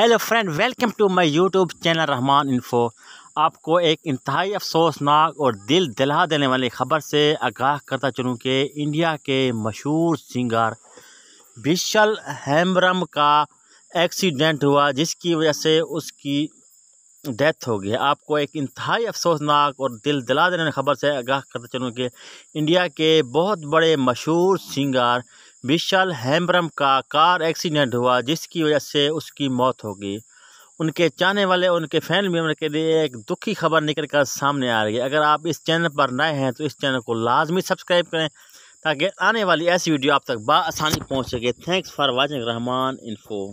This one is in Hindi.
hello friend welcome to my YouTube channel Rahman info आपको एक इंतहाई अफसोसनाक और दिल दिला देने वाली ख़बर से आगाह करता चलूँ कि इंडिया के मशहूर सिंगर विशल हेम्ब्रम का एक्सीडेंट हुआ जिसकी वजह से उसकी डेथ हो गई आपको एक इंतहाई अफसोसनाक और दिल दिला देने वाली ख़बर से आगाह करता चलूँ कि इंडिया के बहुत बड़े मशहूर सिंगर विशाल हेम्ब्रम का कार एक्सीडेंट हुआ जिसकी वजह से उसकी मौत हो गई उनके चाहने वाले उनके फैमिली मेम्बर के लिए एक दुखी खबर निकल कर सामने आ रही है अगर आप इस चैनल पर नए हैं तो इस चैनल को लाजमी सब्सक्राइब करें ताकि आने वाली ऐसी वीडियो आप तक बसानी पहुँच सके thanks for watching Rahman info